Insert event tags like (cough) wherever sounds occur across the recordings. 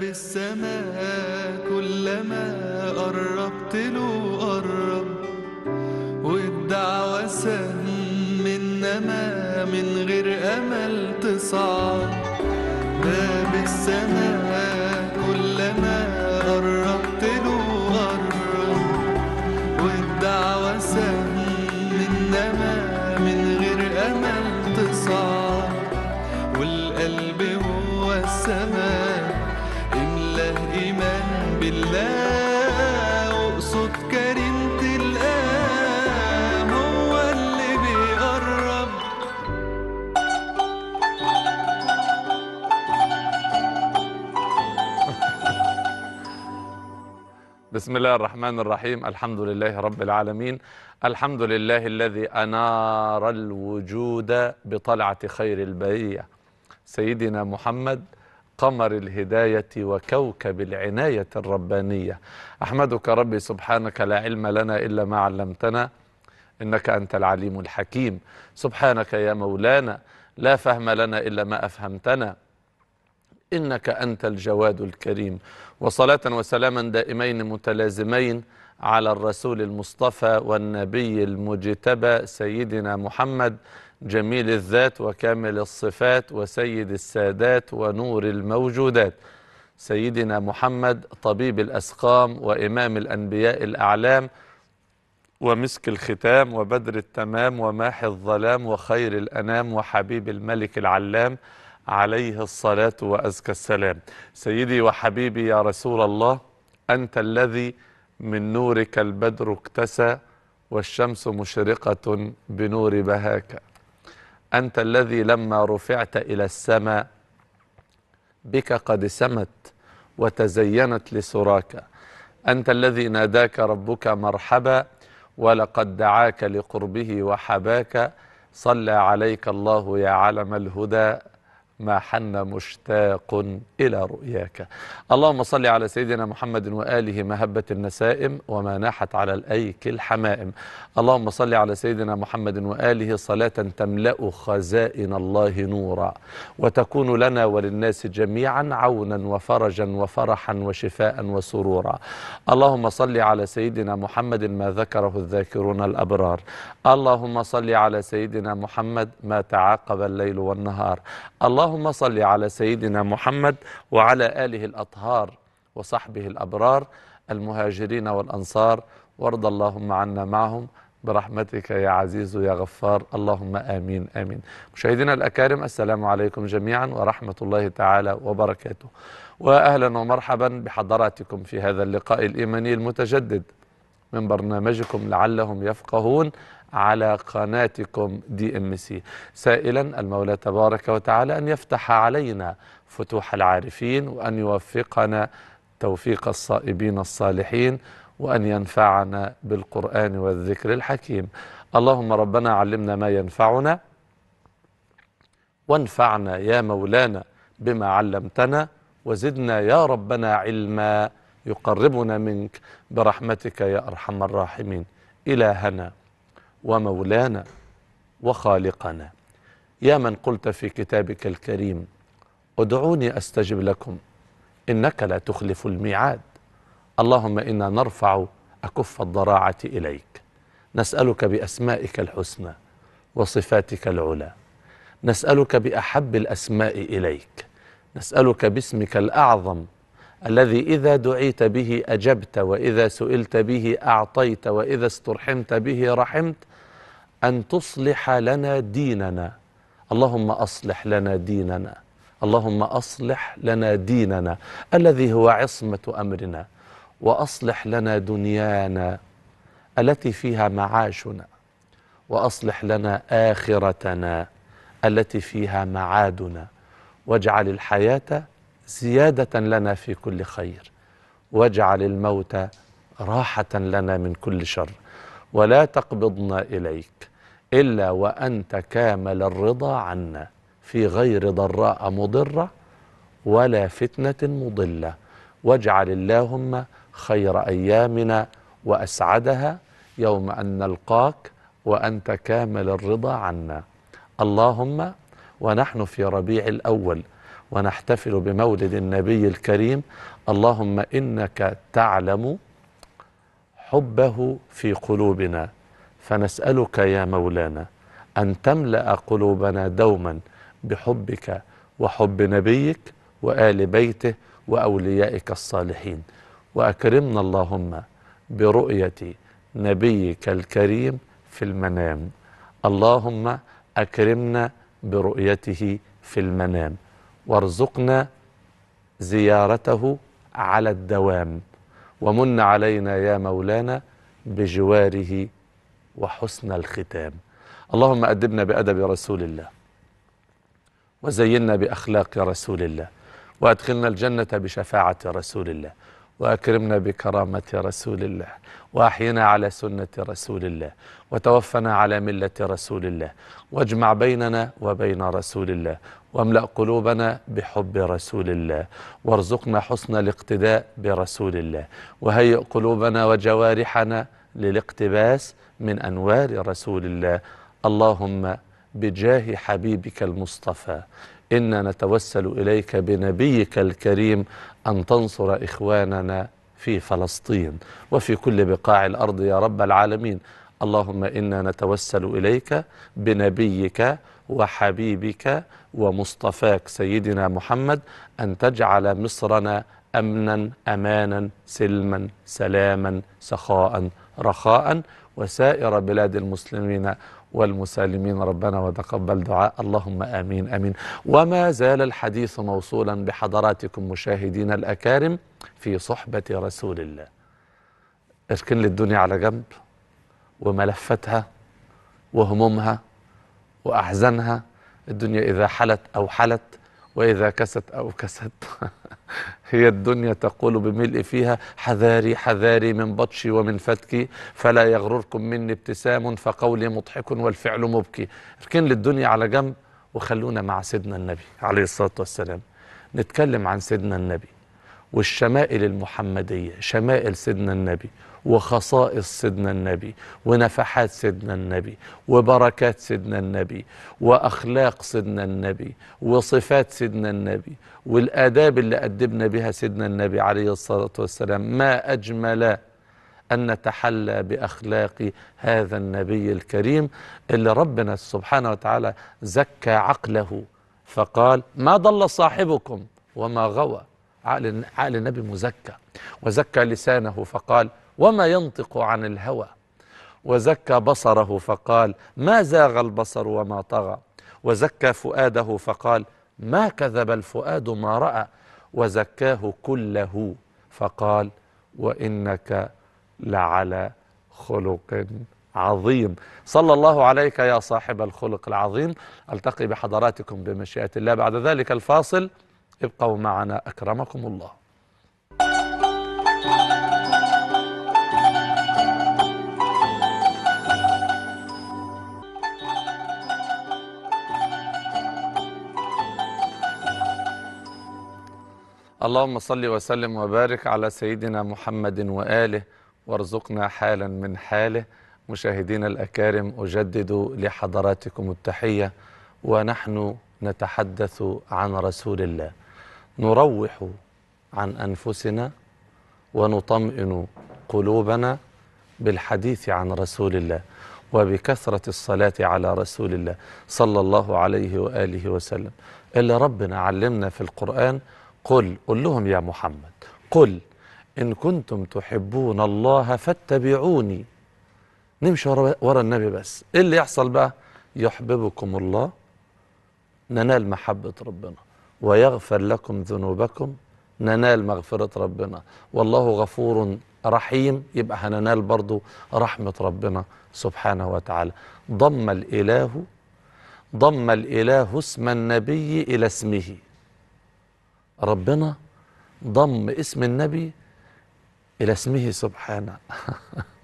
بالسماء كلما قربت له قرب والدعوة سهل إنما من غير أمل تصعد باب السماء اقصد هو اللي بيقرب (laughs) بسم الله الرحمن الرحيم الحمد لله رب العالمين الحمد لله الذي أنار الوجود بطلعة خير البرية سيدنا محمد قمر الهداية وكوكب العناية الربانية أحمدك ربي سبحانك لا علم لنا إلا ما علمتنا إنك أنت العليم الحكيم سبحانك يا مولانا لا فهم لنا إلا ما أفهمتنا إنك أنت الجواد الكريم وصلاة وسلاما دائمين متلازمين على الرسول المصطفى والنبي المجتبى سيدنا محمد جميل الذات وكامل الصفات وسيد السادات ونور الموجودات سيدنا محمد طبيب الأسقام وإمام الأنبياء الأعلام ومسك الختام وبدر التمام وماح الظلام وخير الأنام وحبيب الملك العلام عليه الصلاة وأزكى السلام سيدي وحبيبي يا رسول الله أنت الذي من نورك البدر اكتسى والشمس مشرقة بنور بهاك أنت الذي لما رفعت إلى السماء بك قد سمت وتزينت لسراك أنت الذي ناداك ربك مرحبا ولقد دعاك لقربه وحباك صلى عليك الله يا علم الهدى ما حن مشتاق إلى رؤياك اللهم صل على سيدنا محمد وآله ما هبت النسائم وما ناحت على الأيك الحمائم اللهم صل على سيدنا محمد وآله صلاة تملأ خزائن الله نورا وتكون لنا وللناس جميعا عونا وفرجا وفرحا وشفاء وسرورا اللهم صل على سيدنا محمد ما ذكره الذاكرون الأبرار اللهم صل على سيدنا محمد ما تعاقب الليل والنهار اللهم اللهم صل على سيدنا محمد وعلى آله الأطهار وصحبه الأبرار المهاجرين والأنصار وارض اللهم عنا معهم برحمتك يا عزيز يا غفار اللهم آمين آمين مشاهدينا الأكارم السلام عليكم جميعا ورحمة الله تعالى وبركاته وأهلا ومرحبا بحضراتكم في هذا اللقاء الإيماني المتجدد من برنامجكم لعلهم يفقهون على قناتكم دي ام سي سائلا المولى تبارك وتعالى أن يفتح علينا فتوح العارفين وأن يوفقنا توفيق الصائبين الصالحين وأن ينفعنا بالقرآن والذكر الحكيم اللهم ربنا علمنا ما ينفعنا وانفعنا يا مولانا بما علمتنا وزدنا يا ربنا علما يقربنا منك برحمتك يا أرحم الراحمين إلهنا ومولانا وخالقنا يا من قلت في كتابك الكريم ادعوني أستجب لكم إنك لا تخلف الميعاد اللهم إنا نرفع أكف الضراعة إليك نسألك بأسمائك الحسنى وصفاتك العلى نسألك بأحب الأسماء إليك نسألك باسمك الأعظم الذي إذا دعيت به أجبت وإذا سئلت به أعطيت وإذا استرحمت به رحمت أن تصلح لنا ديننا اللهم أصلح لنا ديننا اللهم أصلح لنا ديننا الذي هو عصمة أمرنا وأصلح لنا دنيانا التي فيها معاشنا وأصلح لنا آخرتنا التي فيها معادنا واجعل الحياة زيادة لنا في كل خير واجعل الموت راحة لنا من كل شر ولا تقبضنا إليك إلا وأنت كامل الرضا عنا في غير ضراء مضرة ولا فتنة مضلة واجعل اللهم خير أيامنا وأسعدها يوم أن نلقاك وأنت كامل الرضا عنا اللهم ونحن في ربيع الأول ونحتفل بمولد النبي الكريم اللهم إنك تعلم حبه في قلوبنا فنسألك يا مولانا أن تملأ قلوبنا دوما بحبك وحب نبيك وآل بيته وأوليائك الصالحين وأكرمنا اللهم برؤية نبيك الكريم في المنام اللهم أكرمنا برؤيته في المنام وارزقنا زيارته على الدوام ومن علينا يا مولانا بجواره وحسن الختام اللهم أدبنا بأدب رسول الله وزينا بأخلاق رسول الله وأدخلنا الجنة بشفاعة رسول الله وأكرمنا بكرامة رسول الله وأحينا على سنة رسول الله وتوفنا على ملة رسول الله واجمع بيننا وبين رسول الله واملأ قلوبنا بحب رسول الله وارزقنا حسن الاقتداء برسول الله وهيئ قلوبنا وجوارحنا للاقتباس من أنوار رسول الله اللهم بجاه حبيبك المصطفى إنا نتوسل إليك بنبيك الكريم أن تنصر إخواننا في فلسطين وفي كل بقاع الأرض يا رب العالمين اللهم إنا نتوسل إليك بنبيك وحبيبك ومصطفاك سيدنا محمد أن تجعل مصرنا أمنا أمانا سلما سلاما سخاء رخاء وسائر بلاد المسلمين والمسالمين ربنا وتقبل دعاء اللهم آمين آمين وما زال الحديث موصولا بحضراتكم مشاهدين الأكارم في صحبة رسول الله اركن للدنيا على جنب وملفتها وهمومها وأحزانها الدنيا إذا حلت أو حلت وإذا كست أو كست (laughs) هي الدنيا تقول بملء فيها حذاري حذاري من بطشي ومن فتكي فلا يغرركم مني ابتسام فقولي مضحك والفعل مبكي اركن للدنيا على جنب وخلونا مع سيدنا النبي عليه الصلاة والسلام نتكلم عن سيدنا النبي والشمائل المحمدية شمائل سيدنا النبي وخصائص سيدنا النبي ونفحات سيدنا النبي وبركات سيدنا النبي وأخلاق سيدنا النبي وصفات سيدنا النبي والآداب اللي أدبنا بها سيدنا النبي عليه الصلاة والسلام ما أجمل أن نتحلى بأخلاق هذا النبي الكريم اللي ربنا سبحانه وتعالى زكى عقله فقال ما ضل صاحبكم وما غوى عقل, عقل النبي مزكى وزكى لسانه فقال وما ينطق عن الهوى وزكى بصره فقال ما زاغ البصر وما طغى وزكى فؤاده فقال ما كذب الفؤاد ما رأى وزكاه كله فقال وإنك لعلى خلق عظيم صلى الله عليك يا صاحب الخلق العظيم ألتقي بحضراتكم بمشيئة الله بعد ذلك الفاصل ابقوا معنا أكرمكم الله اللهم صل وسلم وبارك على سيدنا محمد وآله وارزقنا حالا من حاله مشاهدينا الأكارم أجدد لحضراتكم التحية ونحن نتحدث عن رسول الله نروح عن أنفسنا ونطمئن قلوبنا بالحديث عن رسول الله وبكثرة الصلاة على رسول الله صلى الله عليه وآله وسلم إلا ربنا علمنا في القرآن قل قل لهم يا محمد قل إن كنتم تحبون الله فاتبعوني نمشي ورا, ورا النبي بس إيه اللي يحصل بقى يحببكم الله ننال محبة ربنا ويغفر لكم ذنوبكم ننال مغفرة ربنا والله غفور رحيم يبقى هننال برضو رحمة ربنا سبحانه وتعالى ضم الإله ضم الإله اسم النبي إلى اسمه ربنا ضم اسم النبي إلى اسمه سبحانه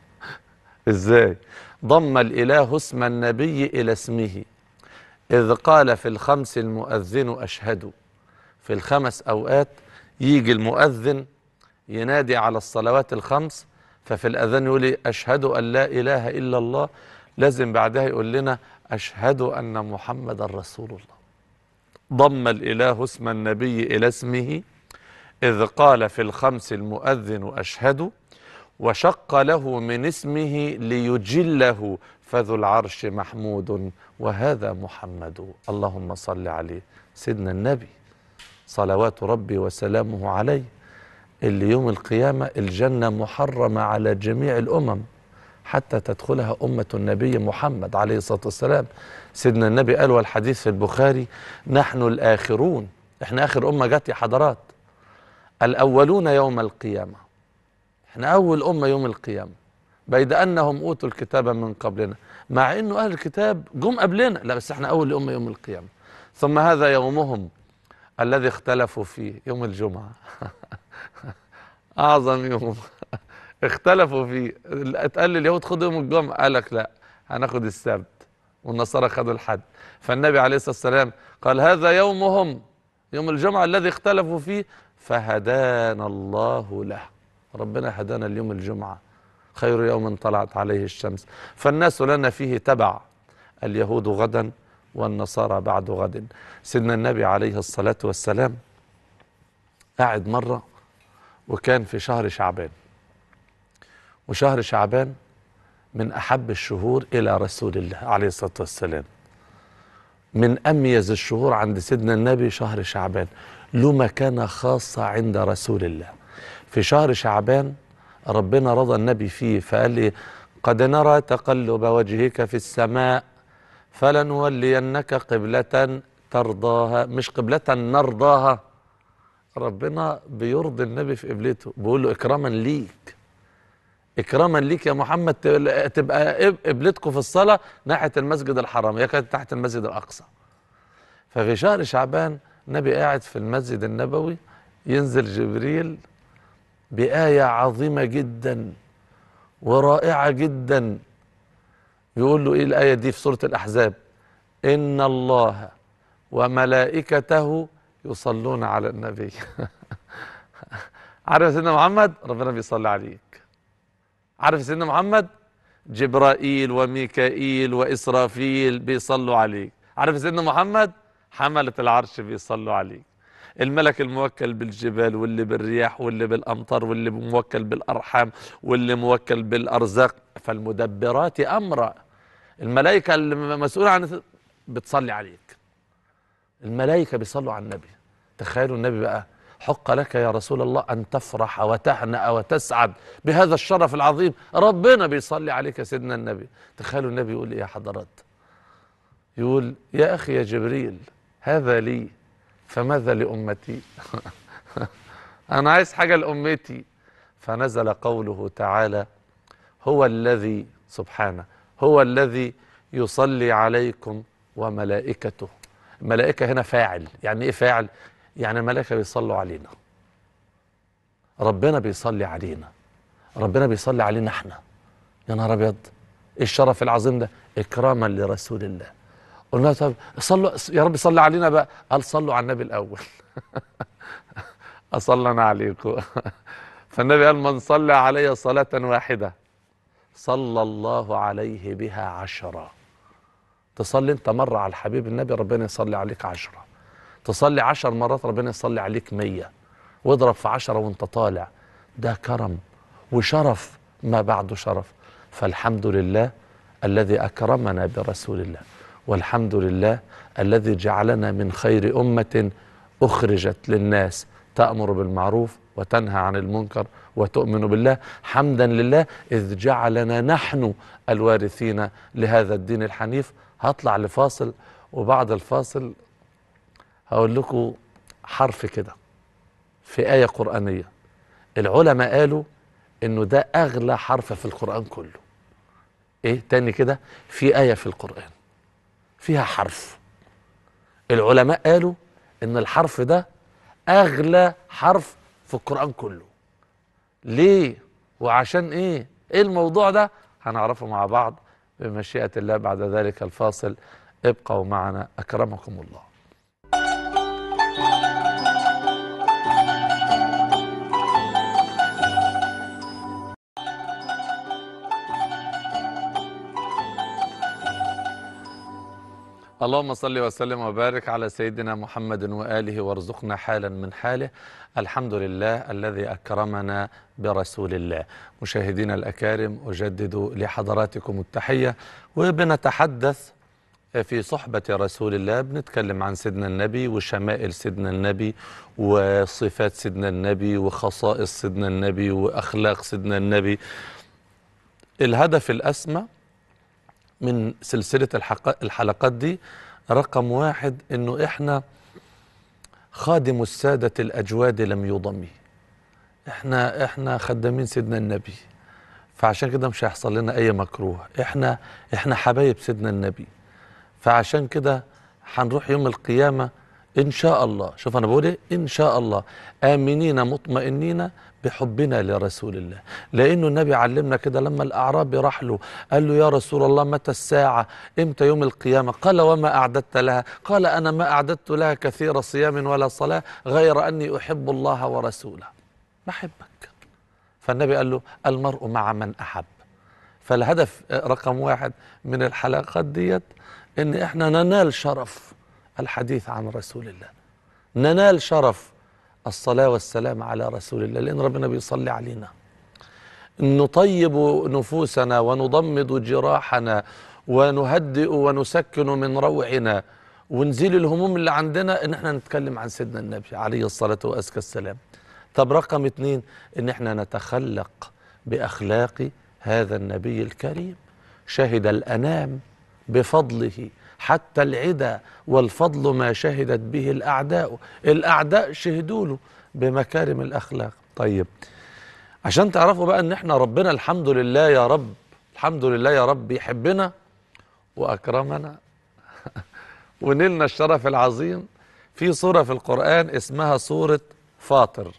(laughs) إزاي؟ ضم الإله اسم النبي إلى اسمه إذ قال في الخمس المؤذن أشهد في الخمس أوقات يجي المؤذن ينادي على الصلوات الخمس ففي الأذان يقول أشهد أن لا إله إلا الله لازم بعدها يقول لنا أشهد أن محمدا رسول الله ضم الإله اسم النبي إلى اسمه إذ قال في الخمس المؤذن أشهد وشق له من اسمه ليجله فذو العرش محمود وهذا محمد اللهم صل عليه سيدنا النبي صلوات ربي وسلامه عليه اللي يوم القيامة الجنة محرمة على جميع الأمم حتى تدخلها أمة النبي محمد عليه الصلاة والسلام سيدنا النبي قال والحديث في البخاري نحن الآخرون احنا آخر أمة جت يا حضرات الأولون يوم القيامة احنا أول أمة يوم القيامة بيد أنهم أوتوا الكتاب من قبلنا مع أنه أهل الكتاب جم قبلنا لا بس احنا أول أمة يوم القيامة ثم هذا يومهم الذي اختلفوا فيه يوم الجمعة (laughs) أعظم يوم اختلفوا فيه اتقال لليهود خدوا يوم الجمعه قال لك لا هناخد السبت والنصارى خدوا الحد فالنبي عليه الصلاه والسلام قال هذا يومهم يوم الجمعه الذي اختلفوا فيه فهدانا الله له ربنا هدانا اليوم الجمعه خير يوم طلعت عليه الشمس فالناس لنا فيه تبع اليهود غدا والنصارى بعد غد سيدنا النبي عليه الصلاه والسلام قاعد مره وكان في شهر شعبان وشهر شعبان من أحب الشهور إلى رسول الله عليه الصلاة والسلام من أميز الشهور عند سيدنا النبي شهر شعبان له مكانة خاصة عند رسول الله في شهر شعبان ربنا رضى النبي فيه فقال لي قد نرى تقلب وجهك في السماء فلنولينك قبلة ترضاها مش قبلة نرضاها ربنا بيرضي النبي في قبلته بيقول له إكراما ليك اكراما ليك يا محمد تبقى قبلتكم في الصلاه ناحيه المسجد الحرام هي كانت تحت المسجد الاقصى ففي شهر شعبان النبي قاعد في المسجد النبوي ينزل جبريل بايه عظيمه جدا ورائعه جدا يقول له ايه الايه دي في سوره الاحزاب ان الله وملائكته يصلون على النبي (laughs) عارف سيدنا محمد ربنا بيصلي عليك عارف سيدنا محمد جبرائيل وميكائيل وإسرافيل بيصلوا عليك عارف سيدنا محمد حملة العرش بيصلوا عليك الملك الموكل بالجبال واللي بالرياح واللي بالأمطار واللي موكل بالأرحام واللي موكل بالأرزاق فالمدبرات أمرا الملائكة المسؤولة عن بتصلي عليك الملائكة بيصلوا على النبي تخيلوا النبي بقى حق لك يا رسول الله أن تفرح وتهنأ وتسعد بهذا الشرف العظيم ربنا بيصلي عليك سيدنا النبي تخيلوا النبي يقول إيه يا حضرات يقول يا أخي يا جبريل هذا لي فماذا لأمتي (laughs) أنا عايز حاجة لأمتي فنزل قوله تعالى هو الذي سبحانه هو الذي يصلي عليكم وملائكته الملائكة هنا فاعل يعني إيه فاعل يعني الملائكة بيصلوا علينا ربنا بيصلي علينا ربنا بيصلي علينا احنا يا نهار ابيض ايه الشرف العظيم ده اكراما لرسول الله قلنا طب صلوا يا رب صلي علينا بقى قال صلوا على النبي الاول (laughs) اصلى انا عليكم (laughs) فالنبي قال من صلى علي صلاه واحده صلى الله عليه بها عشرة تصلي انت مره على الحبيب النبي ربنا يصلي عليك عشره تصلي عشر مرات ربنا يصلي عليك مية واضرب في عشرة وانت طالع ده كرم وشرف ما بعده شرف فالحمد لله الذي أكرمنا برسول الله والحمد لله الذي جعلنا من خير أمة أخرجت للناس تأمر بالمعروف وتنهى عن المنكر وتؤمن بالله حمدا لله إذ جعلنا نحن الوارثين لهذا الدين الحنيف هطلع لفاصل وبعد الفاصل هقول لكم حرف كده في آية قرآنية العلماء قالوا إنه ده أغلى حرف في القرآن كله إيه تاني كده في آية في القرآن فيها حرف العلماء قالوا إن الحرف ده أغلى حرف في القرآن كله ليه وعشان إيه إيه الموضوع ده هنعرفه مع بعض بمشيئة الله بعد ذلك الفاصل ابقوا معنا أكرمكم الله اللهم صل وسلم وبارك على سيدنا محمد وآله وارزقنا حالا من حاله الحمد لله الذي أكرمنا برسول الله مشاهدينا الأكارم أجدد لحضراتكم التحية وبنتحدث في صحبة رسول الله بنتكلم عن سيدنا النبي وشمائل سيدنا النبي وصفات سيدنا النبي وخصائص سيدنا النبي وأخلاق سيدنا النبي الهدف الأسمى من سلسلة الحلقات دي رقم واحد انه احنا خادم السادة الاجواد لم يضمي احنا احنا خدامين سيدنا النبي فعشان كده مش هيحصل لنا اي مكروه احنا احنا حبايب سيدنا النبي فعشان كده هنروح يوم القيامه ان شاء الله شوف انا بقول ايه ان شاء الله امنين مطمئنين بحبنا لرسول الله لأنه النبي علمنا كده لما الأعرابي راح له قال له يا رسول الله متى الساعة إمتى يوم القيامة قال وما أعددت لها قال أنا ما أعددت لها كثير صيام ولا صلاة غير أني أحب الله ورسوله بحبك فالنبي قال له المرء مع من أحب فالهدف آه، رقم واحد من الحلقات ديت إن إحنا ننال شرف الحديث عن رسول الله ننال شرف الصلاة والسلام على رسول الله لأن ربنا بيصلي علينا نطيب نفوسنا ونضمد جراحنا ونهدئ ونسكن من روعنا ونزيل الهموم اللي عندنا ان احنا نتكلم عن سيدنا النبي عليه الصلاة وأزكى السلام طب رقم اتنين ان احنا نتخلق بأخلاق هذا النبي الكريم شهد الأنام بفضله حتى العدا والفضل ما شهدت به الأعداء الأعداء شهدوا له بمكارم الأخلاق طيب عشان تعرفوا بقى ان احنا ربنا الحمد لله يا رب الحمد لله يا رب يحبنا وأكرمنا (laughs) ونلنا الشرف العظيم في سورة في القرآن اسمها سورة فاطر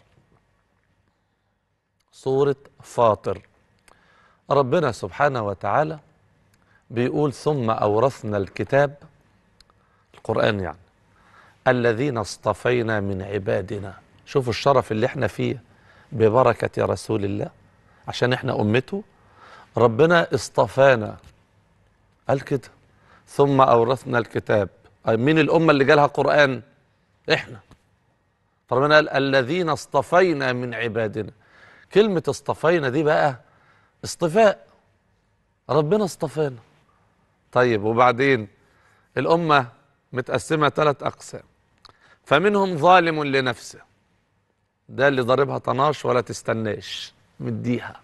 سورة فاطر ربنا سبحانه وتعالى بيقول ثم أورثنا الكتاب القرآن يعني الذين اصطفينا من عبادنا شوفوا الشرف اللي احنا فيه ببركة رسول الله عشان احنا أمته ربنا اصطفانا قال كده ثم أورثنا الكتاب من مين الأمة اللي جالها قرآن احنا فربنا قال الذين اصطفينا من عبادنا كلمة اصطفينا دي بقى اصطفاء ربنا اصطفانا طيب وبعدين الأمة متقسمة ثلاث أقسام فمنهم ظالم لنفسه ده اللي ضاربها طناش ولا تستناش مديها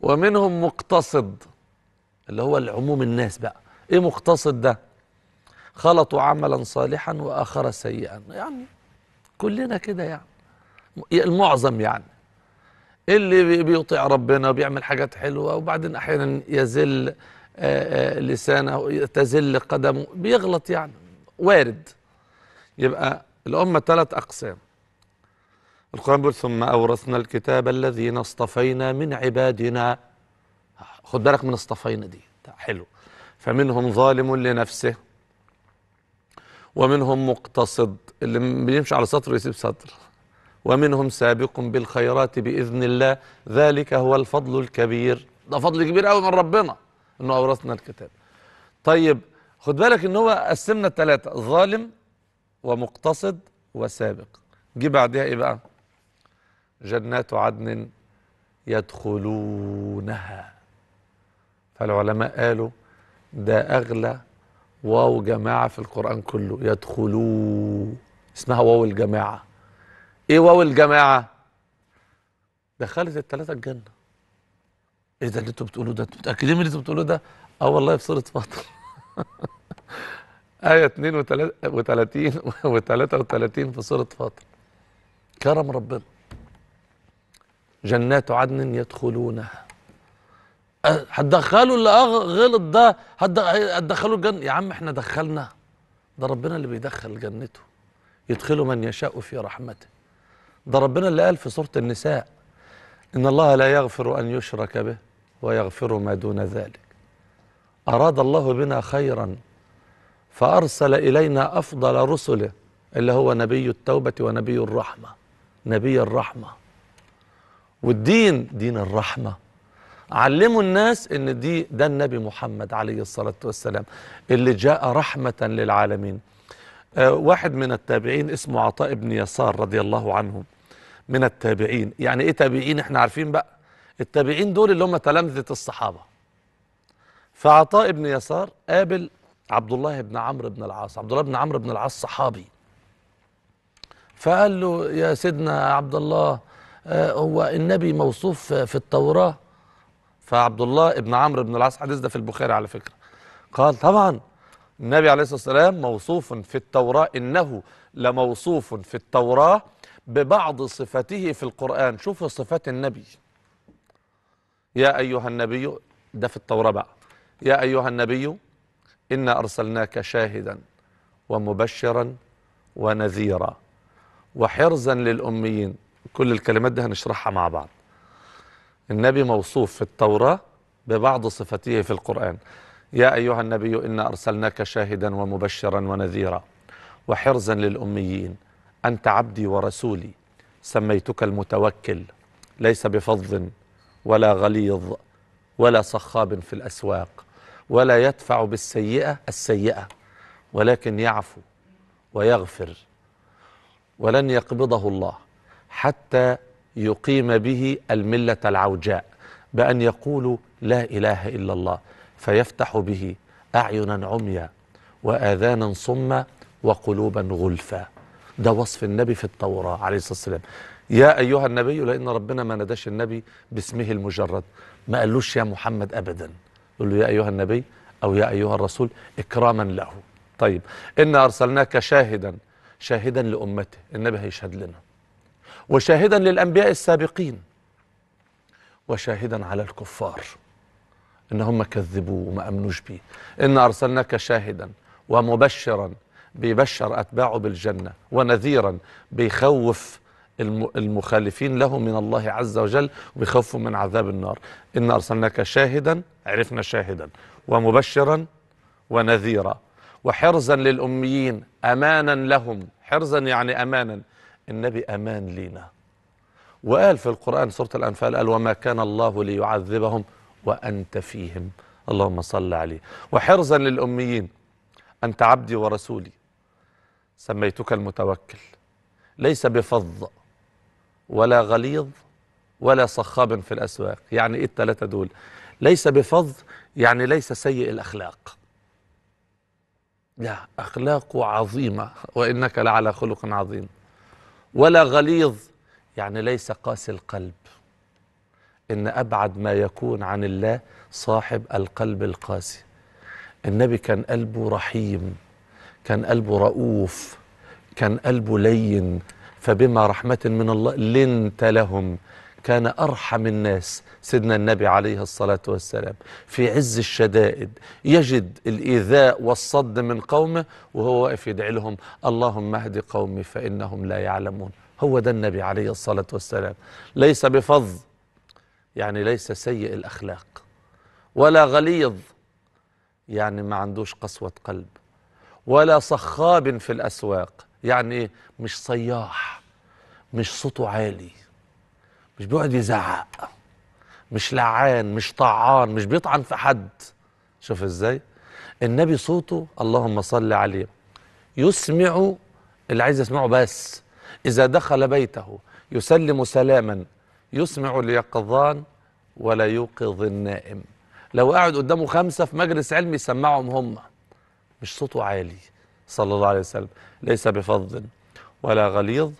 ومنهم مقتصد اللي هو العموم الناس بقى ايه مقتصد ده خلطوا عملا صالحا واخر سيئا يعني كلنا كده يعني المعظم يعني اللي بيطيع ربنا وبيعمل حاجات حلوه وبعدين احيانا يزل آه، آه، لسانه تزل قدمه بيغلط يعني وارد يبقى الأمة ثلاث أقسام القرآن بيقول ثم أورثنا الكتاب الذين اصطفينا من عبادنا خد بالك من اصطفينا دي حلو فمنهم ظالم لنفسه ومنهم مقتصد اللي بيمشي على سطر يسيب سطر ومنهم سابق بالخيرات بإذن الله ذلك هو الفضل الكبير ده فضل كبير قوي من ربنا انه اورثنا الكتاب طيب خد بالك ان هو قسمنا الثلاثه ظالم ومقتصد وسابق جه بعدها ايه بقى جنات عدن يدخلونها فالعلماء قالوا ده اغلى واو جماعه في القران كله يدخلوا اسمها واو الجماعه ايه واو الجماعه دخلت الثلاثه الجنه ايه ده اللي انتوا بتقولوه ده انتوا متاكدين من اللي انتوا بتقولوه ده اه والله في سوره فاطر (laughs) آية 32 و 33 في سورة فاطر كرم ربنا جنات عدن يدخلونها أه، هتدخلوا اللي غلط ده هتدخلوا الجنة يا عم احنا دخلنا ده ربنا اللي بيدخل جنته يدخله من يشاء في رحمته ده ربنا اللي قال في سورة النساء إن الله لا يغفر أن يشرك به ويغفر ما دون ذلك أراد الله بنا خيرا فأرسل إلينا أفضل رسله اللي هو نبي التوبة ونبي الرحمة نبي الرحمة والدين دين الرحمة علموا الناس ان دي ده النبي محمد عليه الصلاة والسلام اللي جاء رحمة للعالمين آه واحد من التابعين اسمه عطاء بن يسار رضي الله عنه من التابعين يعني ايه تابعين احنا عارفين بقى التابعين دول اللي هم تلامذة الصحابة فعطاء ابن يسار قابل عبد الله بن عمرو بن العاص عبد الله بن عمرو بن العاص صحابي فقال له يا سيدنا عبد الله آه، هو النبي موصوف في التوراة فعبد الله بن عمرو بن العاص حديث ده في البخاري على فكرة قال طبعا النبي عليه الصلاة والسلام موصوف في التوراة إنه لموصوف في التوراة ببعض صفاته في القرآن شوفوا صفات النبي يا أيها النبي ده في التوراة بقى يا أيها النبي إنا أرسلناك شاهدا ومبشرا ونذيرا وحرزا للأميين كل الكلمات دي هنشرحها مع بعض النبي موصوف في التوراة ببعض صفته في القرآن يا أيها النبي إنا أرسلناك شاهدا ومبشرا ونذيرا وحرزا للأميين أنت عبدي ورسولي سميتك المتوكل ليس بفظ ولا غليظ ولا صخاب في الأسواق ولا يدفع بالسيئة السيئة ولكن يعفو ويغفر ولن يقبضه الله حتى يقيم به الملة العوجاء بأن يقولوا لا إله إلا الله فيفتح به أعينا عميا وآذانا صما وقلوبا غلفا ده وصف النبي في التوراة عليه الصلاة والسلام يا أيها النبي لأن ربنا ما نداش النبي باسمه المجرد ما قالوش يا محمد أبدا يقول له يا أيها النبي أو يا أيها الرسول إكراما له طيب إن أرسلناك شاهدا شاهدا لأمته النبي هيشهد لنا وشاهدا للأنبياء السابقين وشاهدا على الكفار إن هم كذبوه وما أمنوش بيه إن أرسلناك شاهدا ومبشرا بيبشر أتباعه بالجنة ونذيرا بيخوف المخالفين له من الله عز وجل ويخافوا من عذاب النار إن أرسلناك شاهدا عرفنا شاهدا ومبشرا ونذيرا وحرزا للأميين أمانا لهم حرزا يعني أمانا النبي أمان لينا وقال في القرآن سورة الأنفال قال وما كان الله ليعذبهم وأنت فيهم اللهم صل عليه وحرزا للأميين أنت عبدي ورسولي سميتك المتوكل ليس بفظ ولا غليظ ولا صخاب في الأسواق يعني إيه الثلاثة دول ليس بفظ يعني ليس سيء الأخلاق لا أخلاق عظيمة وإنك لعلى خلق عظيم ولا غليظ يعني ليس قاسي القلب إن أبعد ما يكون عن الله صاحب القلب القاسي النبي كان قلبه رحيم كان قلبه رؤوف كان قلبه لين فبما رحمة من الله لنت لهم كان أرحم الناس سيدنا النبي عليه الصلاة والسلام في عز الشدائد يجد الإيذاء والصد من قومه وهو واقف يدعي لهم اللهم اهد قومي فإنهم لا يعلمون هو ده النبي عليه الصلاة والسلام ليس بفظ يعني ليس سيء الأخلاق ولا غليظ يعني ما عندوش قسوة قلب ولا صخاب في الأسواق يعني ايه مش صياح مش صوته عالي مش بيقعد يزعق مش لعان مش طعان مش بيطعن في حد شوف ازاي النبي صوته اللهم صل عليه يسمع اللي عايز يسمعه بس إذا دخل بيته يسلم سلاما يسمع اليقظان ولا يوقظ النائم لو قاعد قدامه خمسة في مجلس علمي يسمعهم هم مش صوته عالي صلى الله عليه وسلم ليس بفظ ولا غليظ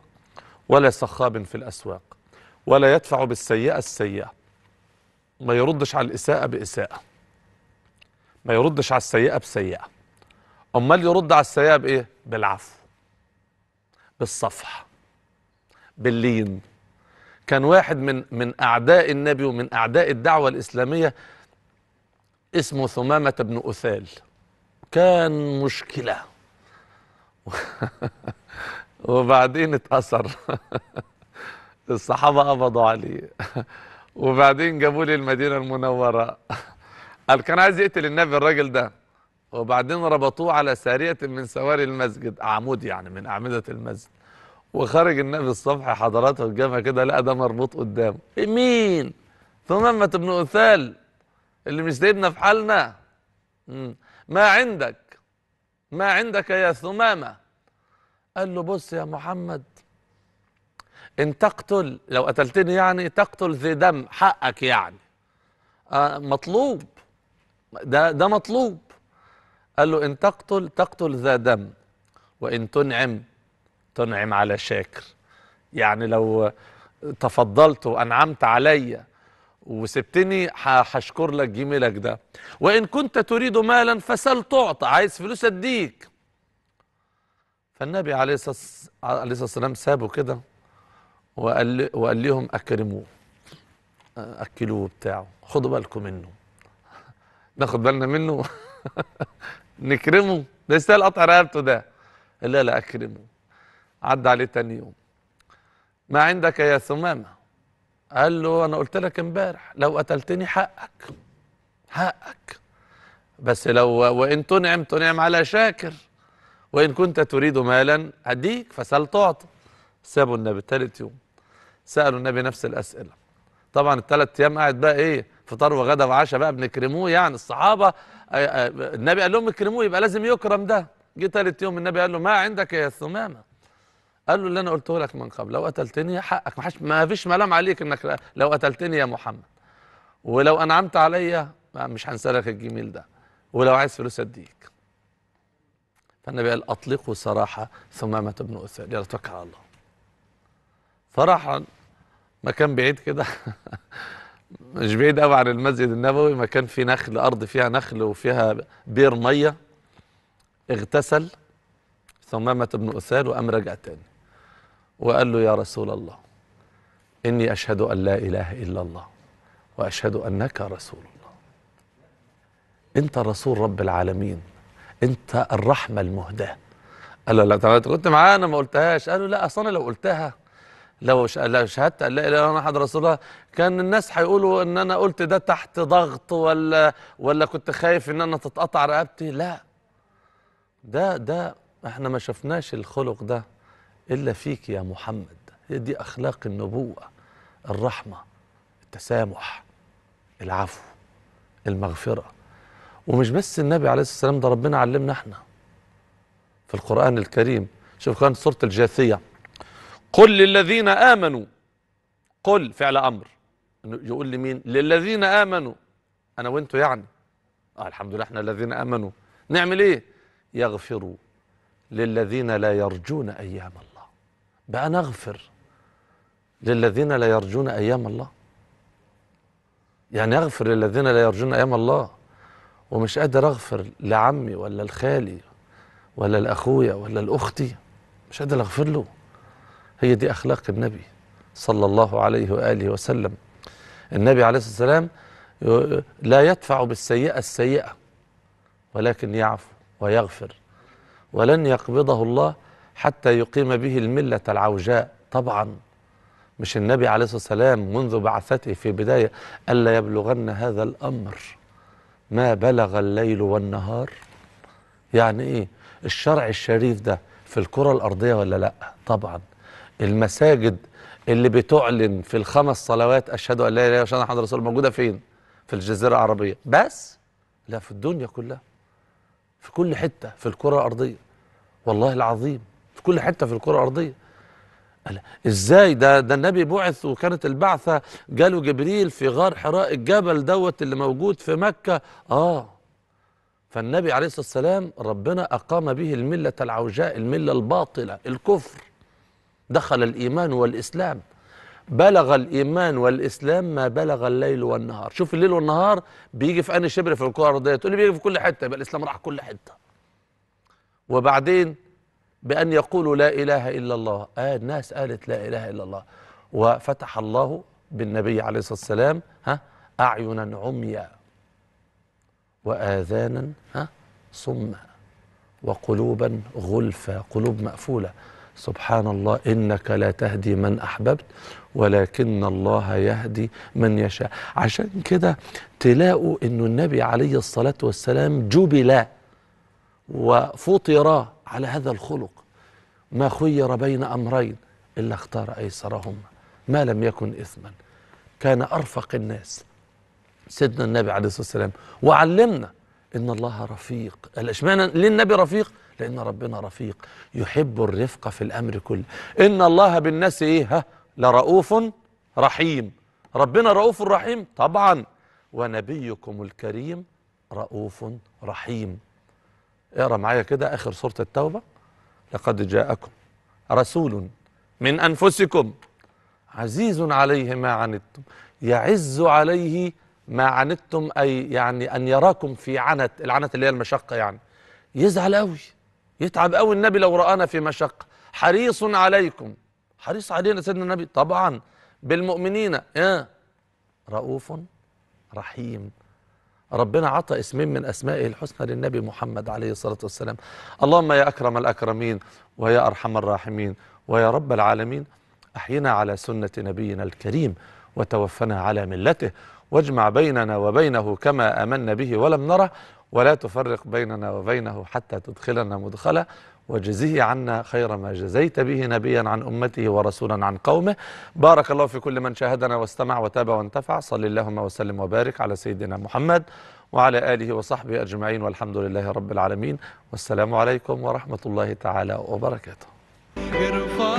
ولا سخاب في الأسواق ولا يدفع بالسيئة السيئة ما يردش على الإساءة بإساءة ما يردش على السيئة بسيئة أمال يرد على السيئة بإيه؟ بالعفو بالصفح باللين كان واحد من من أعداء النبي ومن أعداء الدعوة الإسلامية اسمه ثمامة بن أثال كان مشكلة (laughs) وبعدين اتأثر (laughs) الصحابة قبضوا عليه (laughs) وبعدين جابوا لي المدينة المنورة قال كان عايز يقتل النبي الراجل ده وبعدين ربطوه على سارية من سواري المسجد عمود يعني من أعمدة المسجد وخرج النبي الصبح حضراته الجامعة كده لقى ده مربوط قدامه إيه، مين ثمامة بن أثال اللي مش سيدنا في حالنا ما عندك ما عندك يا ثمامة قال له بص يا محمد ان تقتل لو قتلتني يعني تقتل ذي دم حقك يعني آه مطلوب ده ده مطلوب قال له ان تقتل تقتل ذا دم وان تنعم تنعم على شاكر يعني لو تفضلت وانعمت عليّ وسبتني هشكر لك جميلك ده وإن كنت تريد مالا فسل تعطى عايز فلوس أديك فالنبي عليه الصلاة والسلام سابه كده وقال, وقال لهم أكرموه آه، أكلوه بتاعه خدوا بالكم منه ناخد بالنا منه (laughs) نكرمه ده يستاهل قطع رقبته ده لا لا أكرمه عدى عليه تاني يوم ما عندك يا ثمامه قال له انا قلت لك امبارح لو قتلتني حقك حقك بس لو وان تنعم تنعم على شاكر وان كنت تريد مالا أديك فسل تعطى سابوا النبي ثالث يوم سالوا النبي نفس الاسئله طبعا الثلاث ايام قاعد بقى ايه فطار وغدا وعشاء بقى بنكرموه يعني الصحابه آه، آه، النبي قال لهم اكرموه يبقى لازم يكرم ده جه ثالث يوم النبي قال له ما عندك يا ثمامه قال له اللي انا قلته لك من قبل لو قتلتني حقك ما حدش ما فيش ملام عليك انك لو قتلتني يا محمد ولو انعمت عليا مش هنسالك الجميل ده ولو عايز فلوس اديك فالنبي قال اطلقوا سراحه ثمامه بن اسال يلا توكل على الله فراح مكان بعيد كده (laughs) مش بعيد قوي عن المسجد النبوي مكان فيه نخل ارض فيها نخل وفيها بير ميه اغتسل ثمامه بن اسال وقام راجع تاني وقال له يا رسول الله إني أشهد أن لا إله إلا الله وأشهد أنك رسول الله أنت رسول رب العالمين أنت الرحمة المهداة قال له لا أنت كنت معانا ما قلتهاش قال له لا أصل أنا لو قلتها لو شهدت أن لا إله إلا أحد رسول الله كان الناس هيقولوا إن أنا قلت ده تحت ضغط ولا ولا كنت خايف إن أنا تتقطع رقبتي لا ده ده إحنا ما شفناش الخلق ده إلا فيك يا محمد هي دي أخلاق النبوة الرحمة التسامح العفو المغفرة ومش بس النبي عليه الصلاة والسلام ده ربنا علمنا احنا في القرآن الكريم شوف كان سورة الجاثية قل للذين آمنوا قل فعل أمر يقول لمين للذين آمنوا أنا وأنتوا يعني آه الحمد لله احنا الذين آمنوا نعمل ايه يغفروا للذين لا يرجون أيام الله بقى أغفر للذين لا يرجون أيام الله يعني أغفر للذين لا يرجون أيام الله ومش قادر أغفر لعمي ولا لخالي ولا لأخويا ولا لأختي مش قادر أغفر له هي دي أخلاق النبي صلى الله عليه وآله وسلم النبي عليه الصلاة والسلام لا يدفع بالسيئة السيئة ولكن يعفو ويغفر ولن يقبضه الله حتى يقيم به الملة العوجاء طبعا مش النبي عليه الصلاة والسلام منذ بعثته في بداية ألا يبلغن هذا الأمر ما بلغ الليل والنهار يعني إيه الشرع الشريف ده في الكرة الأرضية ولا لأ طبعا المساجد اللي بتعلن في الخمس صلوات أشهد أن لا إله إلا الله محمد رسول موجودة فين في الجزيرة العربية بس لا في الدنيا كلها في كل حتة في الكرة الأرضية والله العظيم في كل حته في الكره الارضيه ازاي ده ده النبي بعث وكانت البعثه جاله جبريل في غار حراء الجبل دوت اللي موجود في مكه اه فالنبي عليه الصلاه والسلام ربنا اقام به المله العوجاء المله الباطله الكفر دخل الايمان والاسلام بلغ الايمان والاسلام ما بلغ الليل والنهار شوف الليل والنهار بيجي في انهي شبر في الكره الارضيه تقول لي بيجي في كل حته يبقى الاسلام راح كل حته وبعدين بأن يقولوا لا إله إلا الله آه الناس قالت لا إله إلا الله وفتح الله بالنبي عليه الصلاة والسلام ها أعينا عميا وآذانا ها صما وقلوبا غلفا قلوب مقفولة سبحان الله إنك لا تهدي من أحببت ولكن الله يهدي من يشاء عشان كده تلاقوا أن النبي عليه الصلاة والسلام جبل وفطر على هذا الخلق ما خير بين أمرين إلا اختار أيسرهما ما لم يكن إثما كان أرفق الناس سيدنا النبي عليه الصلاة والسلام وعلمنا إن الله رفيق قال اشمعنى ليه النبي رفيق لأن ربنا رفيق يحب الرفق في الأمر كله إن الله بالناس إيه ها لرؤوف رحيم ربنا رؤوف رحيم طبعا ونبيكم الكريم رؤوف رحيم اقرا معايا كده اخر سوره التوبه لقد جاءكم رسول من انفسكم عزيز عليه ما عنتم يعز عليه ما عنتم اي يعني ان يراكم في عنت العنت اللي هي المشقه يعني يزعل قوي يتعب قوي النبي لو رانا في مشقه حريص عليكم حريص علينا سيدنا النبي طبعا بالمؤمنين ايه رؤوف رحيم ربنا عطى اسمين من أسمائه الحسنى للنبي محمد عليه الصلاة والسلام اللهم يا أكرم الأكرمين ويا أرحم الراحمين ويا رب العالمين أحينا على سنة نبينا الكريم وتوفنا على ملته واجمع بيننا وبينه كما آمنا به ولم نره ولا تفرق بيننا وبينه حتى تدخلنا مدخلا وجزه عنا خير ما جزيت به نبيا عن أمته ورسولا عن قومه بارك الله في كل من شاهدنا واستمع وتاب وانتفع صلى اللهم وسلم وبارك على سيدنا محمد وعلى آله وصحبه أجمعين والحمد لله رب العالمين والسلام عليكم ورحمة الله تعالى وبركاته